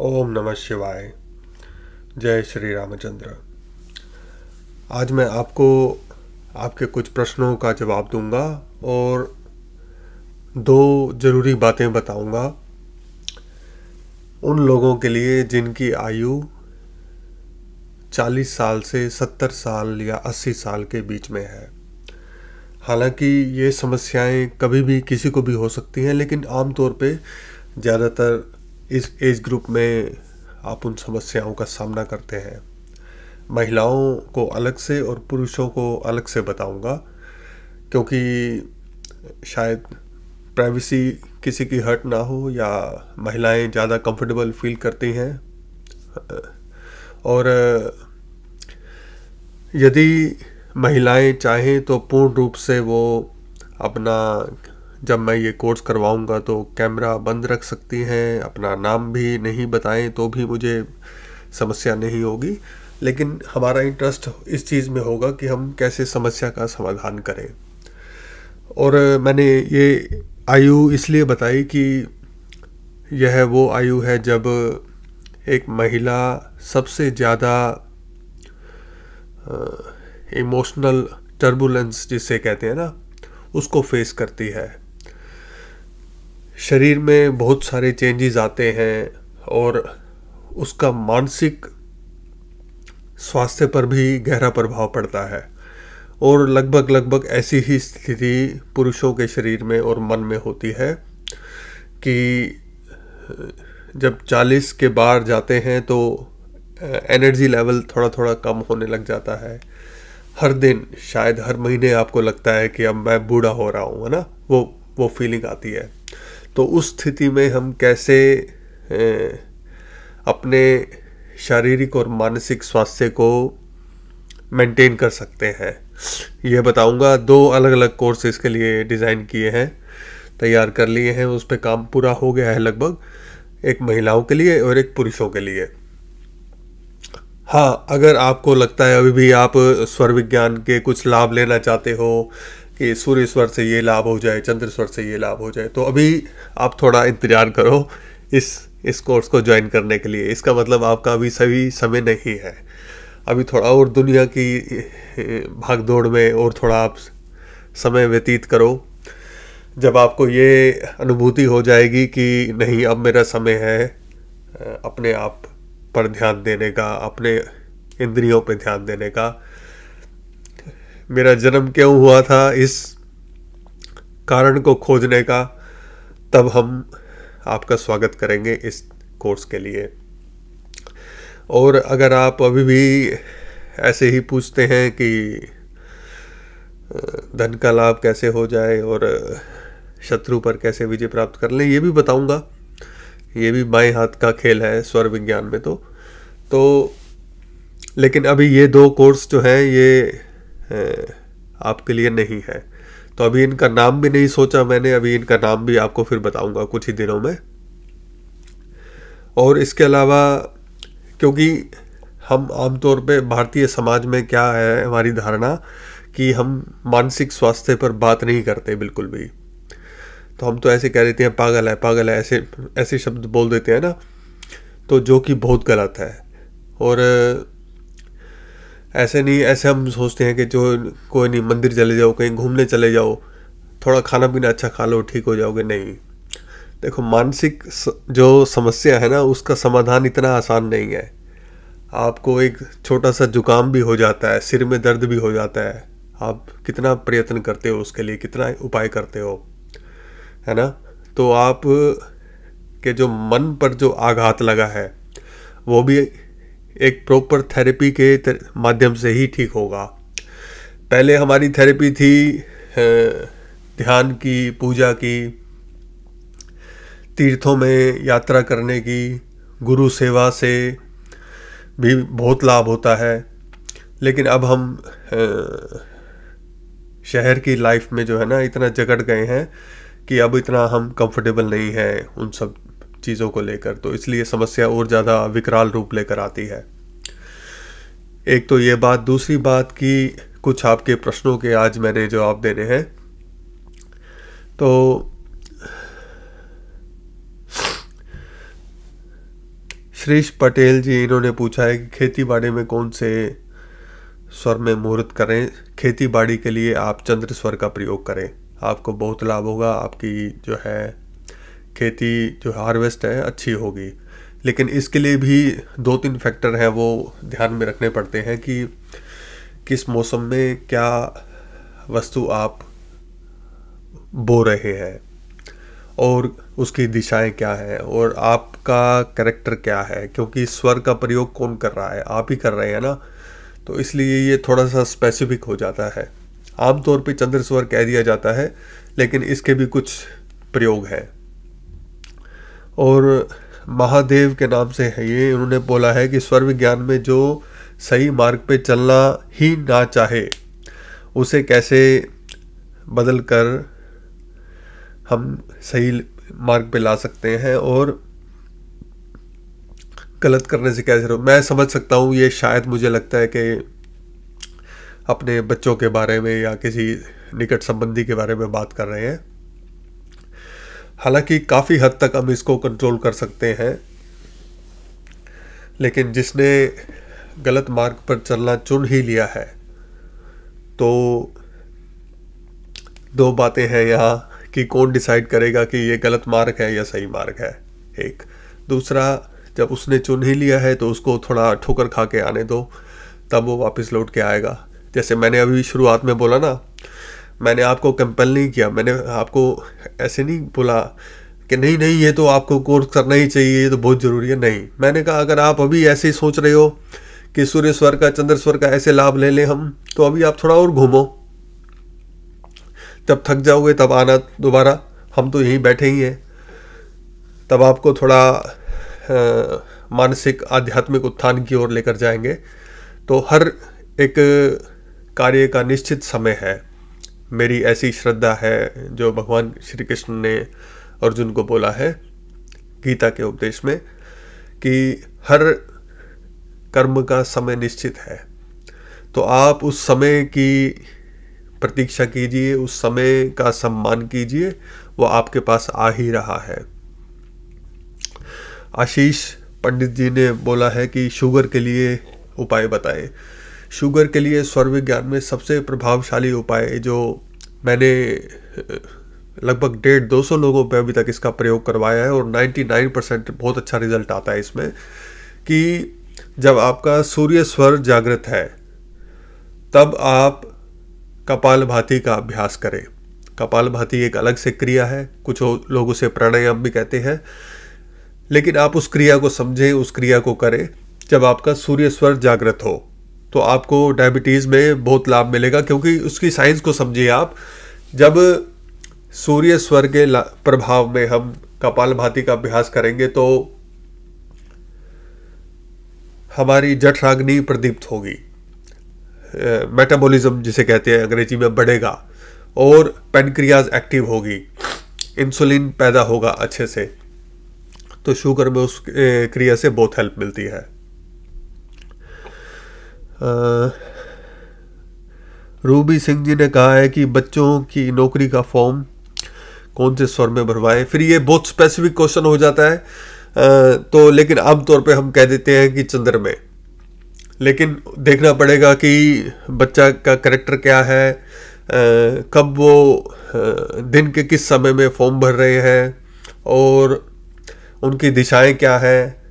ओम नमः शिवाय जय श्री रामचंद्र आज मैं आपको आपके कुछ प्रश्नों का जवाब दूंगा और दो ज़रूरी बातें बताऊंगा उन लोगों के लिए जिनकी आयु 40 साल से 70 साल या 80 साल के बीच में है हालांकि ये समस्याएं कभी भी किसी को भी हो सकती हैं लेकिन आमतौर पे ज़्यादातर इस एज ग्रुप में आप उन समस्याओं का सामना करते हैं महिलाओं को अलग से और पुरुषों को अलग से बताऊंगा क्योंकि शायद प्राइवेसी किसी की हर्ट ना हो या महिलाएं ज़्यादा कंफर्टेबल फील करती हैं और यदि महिलाएं चाहें तो पूर्ण रूप से वो अपना जब मैं ये कोर्स करवाऊँगा तो कैमरा बंद रख सकती हैं अपना नाम भी नहीं बताएं तो भी मुझे समस्या नहीं होगी लेकिन हमारा इंटरेस्ट इस चीज़ में होगा कि हम कैसे समस्या का समाधान करें और मैंने ये आयु इसलिए बताई कि यह वो आयु है जब एक महिला सबसे ज़्यादा इमोशनल टर्बुलेंस जिसे कहते हैं ना उसको फेस करती है शरीर में बहुत सारे चेंजेस आते हैं और उसका मानसिक स्वास्थ्य पर भी गहरा प्रभाव पड़ता है और लगभग लगभग ऐसी ही स्थिति पुरुषों के शरीर में और मन में होती है कि जब 40 के बाहर जाते हैं तो एनर्जी लेवल थोड़ा थोड़ा कम होने लग जाता है हर दिन शायद हर महीने आपको लगता है कि अब मैं बूढ़ा हो रहा हूँ है ना वो वो फीलिंग आती है तो उस स्थिति में हम कैसे अपने शारीरिक और मानसिक स्वास्थ्य को मेंटेन कर सकते हैं यह बताऊंगा दो अलग अलग कोर्स इसके लिए डिज़ाइन किए हैं तैयार कर लिए हैं उस पर काम पूरा हो गया है लगभग एक महिलाओं के लिए और एक पुरुषों के लिए हाँ अगर आपको लगता है अभी भी आप स्वर विज्ञान के कुछ लाभ लेना चाहते हो कि सूर्यश्वर से ये लाभ हो जाए स्वर से ये लाभ हो जाए तो अभी आप थोड़ा इंतज़ार करो इस इस कोर्स को ज्वाइन करने के लिए इसका मतलब आपका अभी सभी समय नहीं है अभी थोड़ा और दुनिया की भाग दौड़ में और थोड़ा आप समय व्यतीत करो जब आपको ये अनुभूति हो जाएगी कि नहीं अब मेरा समय है अपने आप पर ध्यान देने का अपने इंद्रियों पर ध्यान देने का मेरा जन्म क्यों हुआ था इस कारण को खोजने का तब हम आपका स्वागत करेंगे इस कोर्स के लिए और अगर आप अभी भी ऐसे ही पूछते हैं कि धन का लाभ कैसे हो जाए और शत्रु पर कैसे विजय प्राप्त कर लें ये भी बताऊंगा ये भी बाएं हाथ का खेल है स्वर विज्ञान में तो तो लेकिन अभी ये दो कोर्स जो हैं ये आपके लिए नहीं है तो अभी इनका नाम भी नहीं सोचा मैंने अभी इनका नाम भी आपको फिर बताऊंगा कुछ ही दिनों में और इसके अलावा क्योंकि हम आमतौर पे भारतीय समाज में क्या है हमारी धारणा कि हम मानसिक स्वास्थ्य पर बात नहीं करते बिल्कुल भी तो हम तो ऐसे कह देते हैं पागल है पागल है ऐसे ऐसे शब्द बोल देते हैं ना तो जो कि बहुत गलत है और ऐसे नहीं ऐसे हम सोचते हैं कि जो कोई नहीं मंदिर चले जाओ कहीं घूमने चले जाओ थोड़ा खाना पीना अच्छा खा लो ठीक हो जाओगे नहीं देखो मानसिक जो समस्या है ना उसका समाधान इतना आसान नहीं है आपको एक छोटा सा जुकाम भी हो जाता है सिर में दर्द भी हो जाता है आप कितना प्रयत्न करते हो उसके लिए कितना उपाय करते हो है ना तो आप के जो मन पर जो आघात लगा है वो भी एक प्रॉपर थेरेपी के तर, माध्यम से ही ठीक होगा पहले हमारी थेरेपी थी ध्यान की पूजा की तीर्थों में यात्रा करने की गुरु सेवा से भी बहुत लाभ होता है लेकिन अब हम शहर की लाइफ में जो है ना इतना जगड़ गए हैं कि अब इतना हम कंफर्टेबल नहीं हैं उन सब चीज़ों को लेकर तो इसलिए समस्या और ज़्यादा विकराल रूप लेकर आती है एक तो ये बात दूसरी बात कि कुछ आपके प्रश्नों के आज मैंने जवाब देने हैं तो श्रीश पटेल जी इन्होंने पूछा है कि खेती बाड़ी में कौन से स्वर में मुहूर्त करें खेती बाड़ी के लिए आप चंद्र स्वर का प्रयोग करें आपको बहुत लाभ होगा आपकी जो है खेती जो हार्वेस्ट है अच्छी होगी लेकिन इसके लिए भी दो तीन फैक्टर हैं वो ध्यान में रखने पड़ते हैं कि किस मौसम में क्या वस्तु आप बो रहे हैं और उसकी दिशाएं क्या है और आपका करेक्टर क्या है क्योंकि स्वर का प्रयोग कौन कर रहा है आप ही कर रहे हैं ना तो इसलिए ये थोड़ा सा स्पेसिफिक हो जाता है आमतौर पे चंद्र स्वर कह दिया जाता है लेकिन इसके भी कुछ प्रयोग है और महादेव के नाम से है ये उन्होंने बोला है कि स्वर विज्ञान में जो सही मार्ग पे चलना ही ना चाहे उसे कैसे बदल कर हम सही मार्ग पे ला सकते हैं और गलत करने से कैसे रहो मैं समझ सकता हूँ ये शायद मुझे लगता है कि अपने बच्चों के बारे में या किसी निकट संबंधी के बारे में बात कर रहे हैं हालांकि काफ़ी हद तक हम इसको कंट्रोल कर सकते हैं लेकिन जिसने गलत मार्ग पर चलना चुन ही लिया है तो दो बातें हैं यहाँ कि कौन डिसाइड करेगा कि ये गलत मार्ग है या सही मार्ग है एक दूसरा जब उसने चुन ही लिया है तो उसको थोड़ा ठोकर खा के आने दो तब वो वापस लौट के आएगा जैसे मैंने अभी शुरुआत में बोला ना मैंने आपको कंपेल नहीं किया मैंने आपको ऐसे नहीं बोला कि नहीं नहीं ये तो आपको कोर्स करना ही चाहिए ये तो बहुत ज़रूरी है नहीं मैंने कहा अगर आप अभी ऐसे ही सोच रहे हो कि सूर्य स्वर का चंद्र स्वर का ऐसे लाभ ले लें हम तो अभी आप थोड़ा और घूमो जब थक जाओगे तब आना दोबारा हम तो यहीं बैठे ही हैं तब आपको थोड़ा आ, मानसिक आध्यात्मिक उत्थान की ओर लेकर जाएंगे तो हर एक कार्य का निश्चित समय है मेरी ऐसी श्रद्धा है जो भगवान श्री कृष्ण ने अर्जुन को बोला है गीता के उपदेश में कि हर कर्म का समय निश्चित है तो आप उस समय की प्रतीक्षा कीजिए उस समय का सम्मान कीजिए वो आपके पास आ ही रहा है आशीष पंडित जी ने बोला है कि शुगर के लिए उपाय बताए शुगर के लिए स्वर विज्ञान में सबसे प्रभावशाली उपाय जो मैंने लगभग डेढ़ दो सौ लोगों पर अभी तक इसका प्रयोग करवाया है और नाइन्टी नाइन परसेंट बहुत अच्छा रिजल्ट आता है इसमें कि जब आपका सूर्य स्वर जागृत है तब आप कपाल भाती का अभ्यास करें कपाल भाती एक अलग से क्रिया है कुछ लोग उसे प्राणायाम भी कहते हैं लेकिन आप उस क्रिया को समझें उस क्रिया को करें जब आपका सूर्य स्वर जागृत हो तो आपको डायबिटीज़ में बहुत लाभ मिलेगा क्योंकि उसकी साइंस को समझिए आप जब सूर्य स्वर के प्रभाव में हम कपाल भाती का अभ्यास करेंगे तो हमारी जठराग्नि प्रदीप्त होगी मेटाबॉलिज्म जिसे कहते हैं अंग्रेजी में बढ़ेगा और पेनक्रियाज एक्टिव होगी इंसुलिन पैदा होगा अच्छे से तो शुगर में उस क्रिया से बहुत हेल्प मिलती है रूबी सिंह जी ने कहा है कि बच्चों की नौकरी का फॉर्म कौन से स्वर में भरवाएं फिर ये बहुत स्पेसिफिक क्वेश्चन हो जाता है आ, तो लेकिन आमतौर पे हम कह देते हैं कि चंद्र में लेकिन देखना पड़ेगा कि बच्चा का करेक्टर क्या है आ, कब वो आ, दिन के किस समय में फॉर्म भर रहे हैं और उनकी दिशाएं क्या है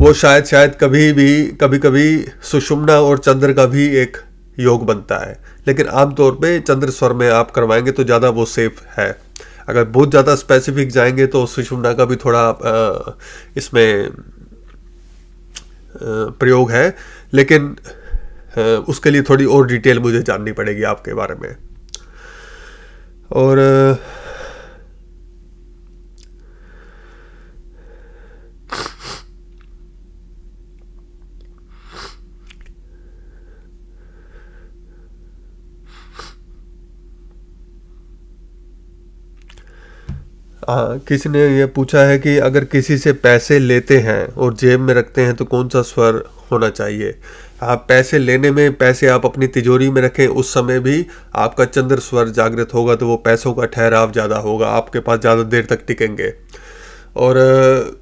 वो शायद शायद कभी भी कभी कभी सुषुम्ना और चंद्र का भी एक योग बनता है लेकिन आमतौर पे चंद्र स्वर में आप करवाएंगे तो ज़्यादा वो सेफ है अगर बहुत ज़्यादा स्पेसिफिक जाएंगे तो सुषुम्ना का भी थोड़ा आ, इसमें प्रयोग है लेकिन आ, उसके लिए थोड़ी और डिटेल मुझे जाननी पड़ेगी आपके बारे में और आ, हाँ किसी ने यह पूछा है कि अगर किसी से पैसे लेते हैं और जेब में रखते हैं तो कौन सा स्वर होना चाहिए आप पैसे लेने में पैसे आप अपनी तिजोरी में रखें उस समय भी आपका चंद्र स्वर जागृत होगा तो वो पैसों का ठहराव ज़्यादा होगा आपके पास ज़्यादा देर तक टिकेंगे और आ,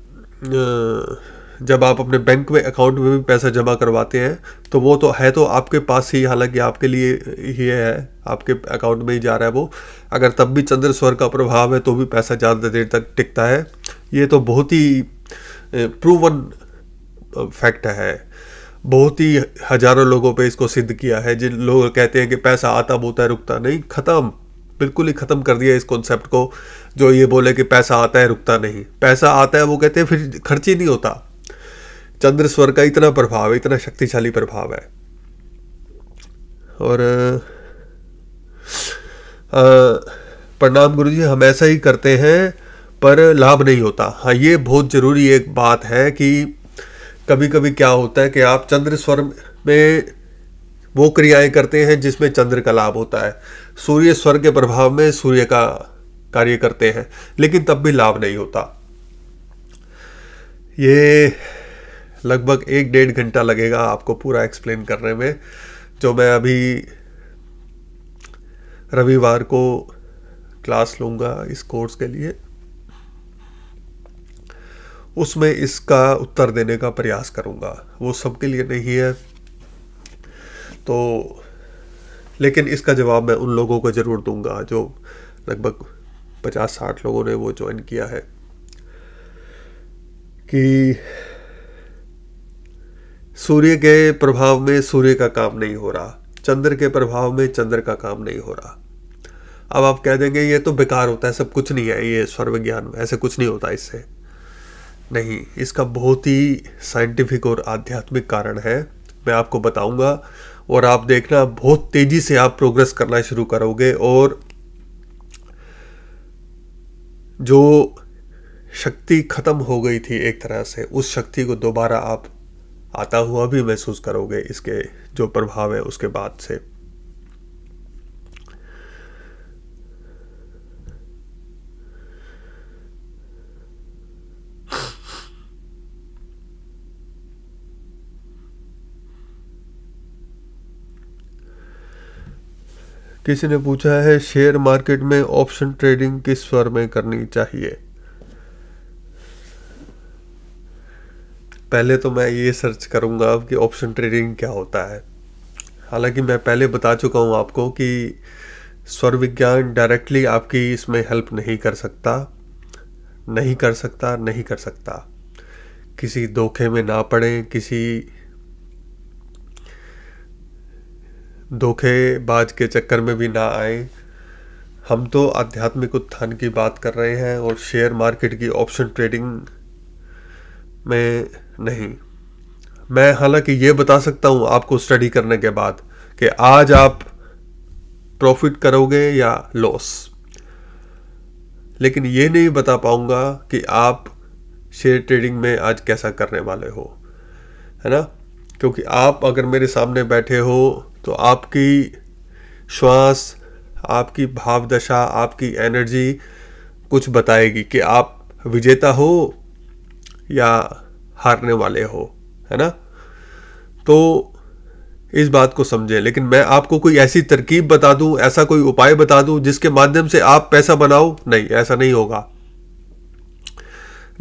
आ, जब आप अपने बैंक में अकाउंट में भी पैसा जमा करवाते हैं तो वो तो है तो आपके पास ही हालांकि आपके लिए ही है आपके अकाउंट में ही जा रहा है वो अगर तब भी चंद्र स्वर का प्रभाव है तो भी पैसा ज़्यादा देर तक टिकता है ये तो बहुत ही प्रूवन फैक्ट है बहुत ही हजारों लोगों पे इसको सिद्ध किया है जिन लोग कहते हैं कि पैसा आता बोता है रुकता नहीं ख़त्म बिल्कुल ही ख़त्म कर दिया इस कॉन्सेप्ट को जो ये बोले कि पैसा आता है रुकता नहीं पैसा आता है वो कहते हैं फिर खर्च ही नहीं होता चंद्र स्वर का इतना प्रभाव है इतना शक्तिशाली प्रभाव है और प्रणाम गुरु जी हम ऐसा ही करते हैं पर लाभ नहीं होता हाँ ये बहुत ज़रूरी एक बात है कि कभी कभी क्या होता है कि आप चंद्र स्वर में वो क्रियाएं करते हैं जिसमें चंद्र का लाभ होता है सूर्य स्वर के प्रभाव में सूर्य का कार्य करते हैं लेकिन तब भी लाभ नहीं होता ये लगभग एक डेढ़ घंटा लगेगा आपको पूरा एक्सप्लेन करने में जो मैं अभी रविवार को क्लास लूँगा इस कोर्स के लिए उसमें इसका उत्तर देने का प्रयास करूँगा वो सबके लिए नहीं है तो लेकिन इसका जवाब मैं उन लोगों को ज़रूर दूंगा जो लगभग पचास साठ लोगों ने वो ज्वाइन किया है कि सूर्य के प्रभाव में सूर्य का काम नहीं हो रहा चंद्र के प्रभाव में चंद्र का काम नहीं हो रहा अब आप कह देंगे ये तो बेकार होता है सब कुछ नहीं है ये सर्वज्ञान ऐसे कुछ नहीं होता इससे नहीं इसका बहुत ही साइंटिफिक और आध्यात्मिक कारण है मैं आपको बताऊंगा और आप देखना बहुत तेज़ी से आप प्रोग्रेस करना शुरू करोगे और जो शक्ति ख़त्म हो गई थी एक तरह से उस शक्ति को दोबारा आप आता हुआ भी महसूस करोगे इसके जो प्रभाव है उसके बाद से किसी ने पूछा है शेयर मार्केट में ऑप्शन ट्रेडिंग किस स्वर में करनी चाहिए पहले तो मैं ये सर्च करूँगा कि ऑप्शन ट्रेडिंग क्या होता है हालांकि मैं पहले बता चुका हूँ आपको कि स्वर विज्ञान डायरेक्टली आपकी इसमें हेल्प नहीं कर सकता नहीं कर सकता नहीं कर सकता किसी धोखे में ना पड़े किसी धोखेबाज के चक्कर में भी ना आए हम तो आध्यात्मिक उत्थान की बात कर रहे हैं और शेयर मार्केट की ऑप्शन ट्रेडिंग में नहीं मैं हालांकि ये बता सकता हूँ आपको स्टडी करने के बाद कि आज आप प्रॉफिट करोगे या लॉस लेकिन ये नहीं बता पाऊँगा कि आप शेयर ट्रेडिंग में आज कैसा करने वाले हो है ना क्योंकि आप अगर मेरे सामने बैठे हो तो आपकी श्वास आपकी भावदशा आपकी एनर्जी कुछ बताएगी कि आप विजेता हो या हारने वाले हो है ना तो इस बात को समझें लेकिन मैं आपको कोई ऐसी तरकीब बता दूं ऐसा कोई उपाय बता दूं जिसके माध्यम से आप पैसा बनाओ नहीं ऐसा नहीं होगा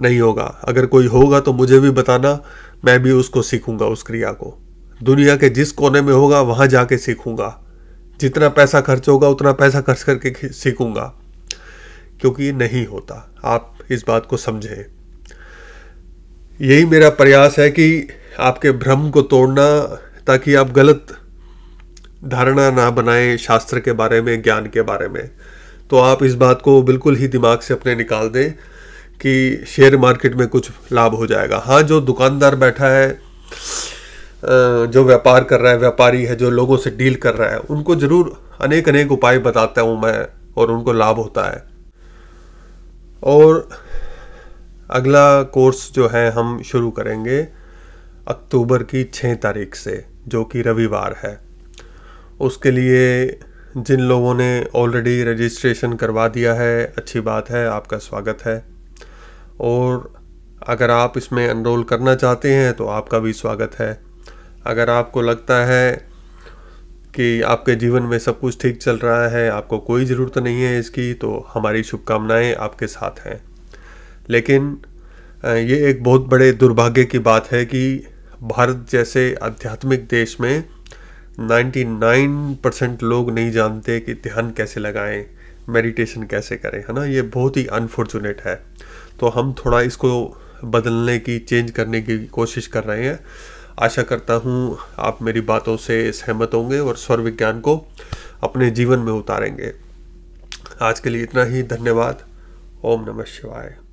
नहीं होगा अगर कोई होगा तो मुझे भी बताना मैं भी उसको सीखूंगा उस क्रिया को दुनिया के जिस कोने में होगा वहां जाके सीखूंगा जितना पैसा खर्च होगा उतना पैसा खर्च करके सीखूंगा क्योंकि नहीं होता आप इस बात को समझें यही मेरा प्रयास है कि आपके भ्रम को तोड़ना ताकि आप गलत धारणा ना बनाएं शास्त्र के बारे में ज्ञान के बारे में तो आप इस बात को बिल्कुल ही दिमाग से अपने निकाल दें कि शेयर मार्केट में कुछ लाभ हो जाएगा हाँ जो दुकानदार बैठा है जो व्यापार कर रहा है व्यापारी है जो लोगों से डील कर रहा है उनको ज़रूर अनेक अनेक उपाय बताता हूँ मैं और उनको लाभ होता है और अगला कोर्स जो है हम शुरू करेंगे अक्टूबर की छः तारीख से जो कि रविवार है उसके लिए जिन लोगों ने ऑलरेडी रजिस्ट्रेशन करवा दिया है अच्छी बात है आपका स्वागत है और अगर आप इसमें एनरोल करना चाहते हैं तो आपका भी स्वागत है अगर आपको लगता है कि आपके जीवन में सब कुछ ठीक चल रहा है आपको कोई ज़रूरत नहीं है इसकी तो हमारी शुभकामनाएं आपके साथ हैं लेकिन ये एक बहुत बड़े दुर्भाग्य की बात है कि भारत जैसे आध्यात्मिक देश में 99 परसेंट लोग नहीं जानते कि ध्यान कैसे लगाएं मेडिटेशन कैसे करें है ना ये बहुत ही अनफॉर्चुनेट है तो हम थोड़ा इसको बदलने की चेंज करने की कोशिश कर रहे हैं आशा करता हूँ आप मेरी बातों से सहमत होंगे और स्वर विज्ञान को अपने जीवन में उतारेंगे आज के लिए इतना ही धन्यवाद ओम नमः शिवाय